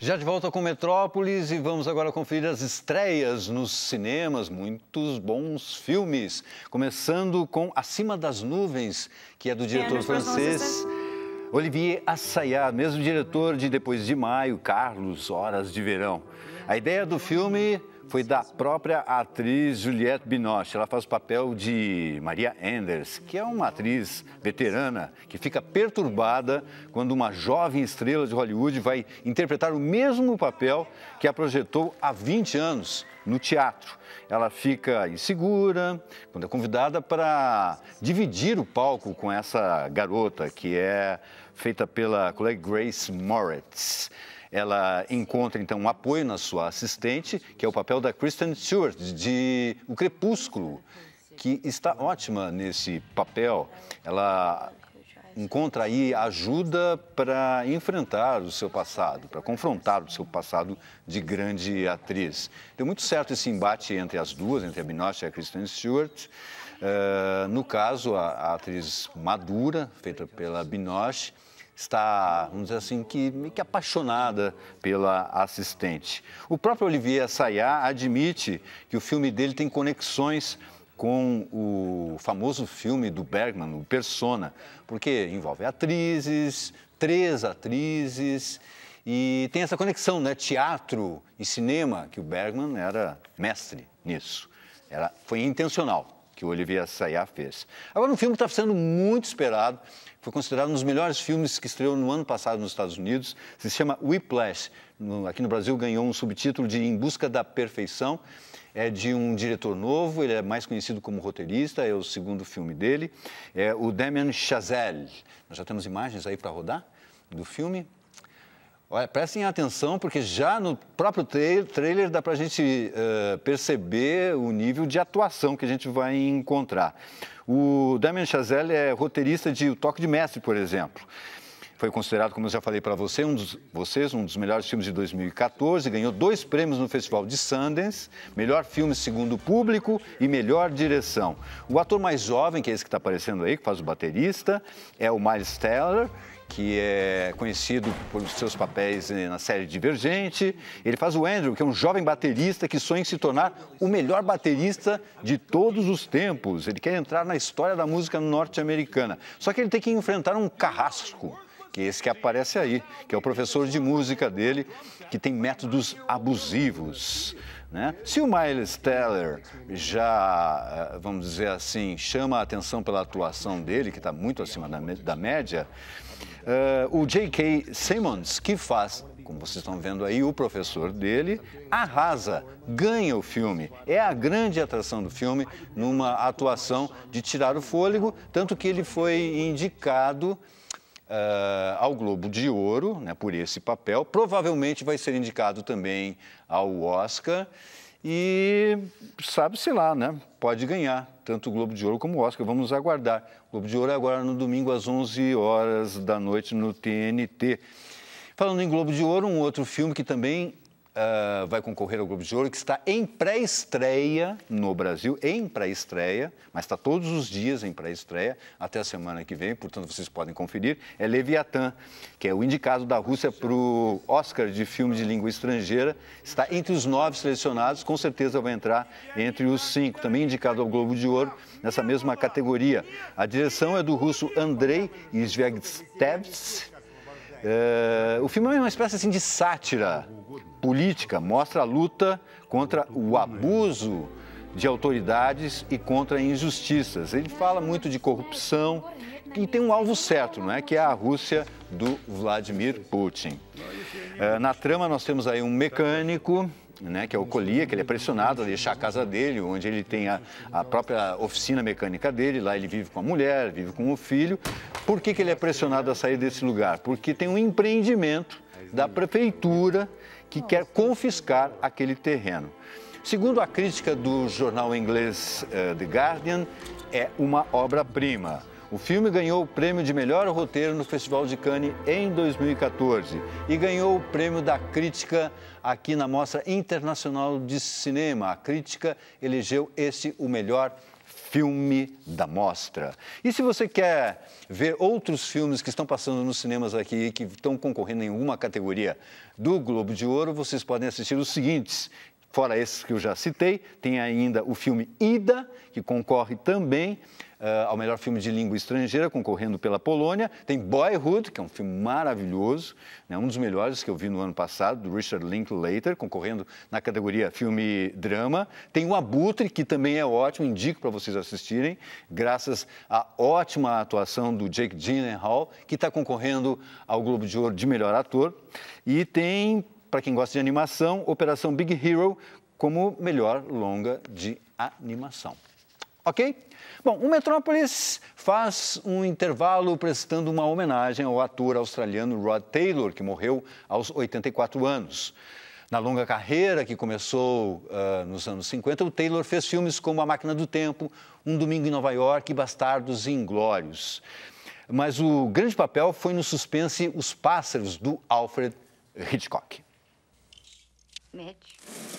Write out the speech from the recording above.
Já de volta com Metrópolis e vamos agora conferir as estreias nos cinemas, muitos bons filmes. Começando com Acima das Nuvens, que é do é diretor francês. Olivier Assayas, mesmo diretor de Depois de Maio, Carlos, Horas de Verão. A ideia do filme foi da própria atriz Juliette Binoche. Ela faz o papel de Maria Anders, que é uma atriz veterana que fica perturbada quando uma jovem estrela de Hollywood vai interpretar o mesmo papel que a projetou há 20 anos no teatro. Ela fica insegura quando é convidada para dividir o palco com essa garota que é feita pela colega Grace Moritz. Ela encontra então um apoio na sua assistente, que é o papel da Kristen Stewart de O Crepúsculo, que está ótima nesse papel. Ela encontra aí ajuda para enfrentar o seu passado, para confrontar o seu passado de grande atriz. Deu muito certo esse embate entre as duas, entre a Binoche e a Kristen Stewart. Uh, no caso, a, a, atriz madura, feita pela Binoche, está, vamos dizer assim, que, que apaixonada pela assistente. O próprio Olivier Assayas admite que o filme dele tem conexões com o famoso filme do Bergman, o Persona, porque envolve atrizes, três atrizes, e tem essa conexão, né? Teatro e cinema, que o Bergman era mestre nisso. Era, foi intencional que o Olivier Assayas fez. Agora, um filme que está sendo muito esperado, foi considerado um dos melhores filmes que estreou no ano passado nos Estados Unidos, se chama Whiplash. No, aqui no Brasil ganhou um subtítulo de Em Busca da Perfeição. É de um diretor novo, ele é mais conhecido como roteirista, é o segundo filme dele, é o Damien Chazelle. Nós já temos imagens aí para rodar do filme. Olha, prestem atenção, porque já no próprio trailer, dá para a gente uh, perceber o nível de atuação que a gente vai encontrar. O Damien Chazelle é roteirista de O Toque de Mestre, por exemplo. Foi considerado, como eu já falei para você, um vocês, um dos melhores filmes de 2014. Ganhou dois prêmios no Festival de Sundance, melhor filme segundo o público e melhor direção. O ator mais jovem, que é esse que está aparecendo aí, que faz o baterista, é o Miles Teller que é conhecido por seus papéis na série Divergente. Ele faz o Andrew, que é um jovem baterista que sonha em se tornar o melhor baterista de todos os tempos. Ele quer entrar na história da música norte-americana. Só que ele tem que enfrentar um carrasco que esse que aparece aí, que é o professor de música dele, que tem métodos abusivos. Né? Se o Miles Teller já, eh, vamos dizer assim, chama a atenção pela atuação dele, que está muito acima da, da média, uh, o J.K. Simmons, que faz, como vocês estão vendo aí, o professor dele, arrasa, ganha o filme. É a grande atração do filme numa atuação de tirar o fôlego, tanto que ele foi indicado uh, ao Globo de Ouro, né, por esse papel. Provavelmente vai ser indicado também ao Oscar. E sabe-se lá, né? Pode ganhar tanto o Globo de Ouro como o Oscar. Vamos aguardar. O Globo de Ouro é agora no domingo às 11 horas da noite no TNT. Falando em Globo de Ouro, um outro filme que também uh, vai concorrer ao Globo de Ouro, que está em pré-estreia no Brasil, em pré-estreia, mas está todos os dias em pré-estreia, até a semana que vem, portanto vocês podem conferir. É Leviatã, que é o indicado da Rússia para o Oscar de filme de língua estrangeira. Está entre os nove selecionados, com certeza vai entrar entre os cinco. Também indicado ao Globo de Ouro, nessa mesma categoria. A direção é do russo Andrei Izvegstevs. Eh, o filme é uma espécie assim, de sátira política, mostra a luta contra o abuso de autoridades e contra injustiças. Ele fala muito de corrupção e tem um alvo certo, não é? Que é a Rússia do Vladimir Putin. Eh, na trama nós temos aí um mecânico né, que é o Colia, que ele é pressionado a deixar a casa dele, onde ele tem a, a, própria oficina mecânica dele, lá ele vive com a mulher, vive com o filho. Por que, que ele é pressionado a sair desse lugar? Porque tem um empreendimento da prefeitura é, é, é. que quer confiscar aquele terreno. Segundo a crítica do jornal inglês uh, The Guardian, é uma obra-prima. O filme ganhou o prêmio de melhor roteiro no Festival de Cannes em 2014 e ganhou o prêmio da crítica aqui na Mostra Internacional de Cinema. A crítica elegeu esse o melhor filme da mostra. E se você quer ver outros filmes que estão passando nos cinemas aqui e que estão concorrendo em alguma categoria do Globo de Ouro, vocês podem assistir os seguintes, Fora esses que eu já citei, tem ainda o filme Ida, que concorre também uh, ao melhor filme de língua estrangeira, concorrendo pela Polônia. Tem Boyhood, que é um filme maravilhoso, né, um dos melhores que eu vi no ano passado, do Richard Linklater, concorrendo na categoria filme drama. Tem o Abutre, que também é ótimo, indico para vocês assistirem, graças à ótima atuação do Jake Gyllenhaal, que está concorrendo ao Globo de Ouro de melhor ator. E tem para quem gosta de animação, Operação Big Hero como melhor longa de animação. Ok? Bom, o Metrópolis faz um intervalo prestando uma homenagem ao ator australiano Rod Taylor, que morreu aos 84 anos. Na longa carreira que começou uh, nos anos 50, o Taylor fez filmes como A Máquina do Tempo, Um Domingo em Nova York e Bastardos e Inglórios. Mas o grande papel foi no suspense Os Pássaros, do Alfred Hitchcock. Mitch.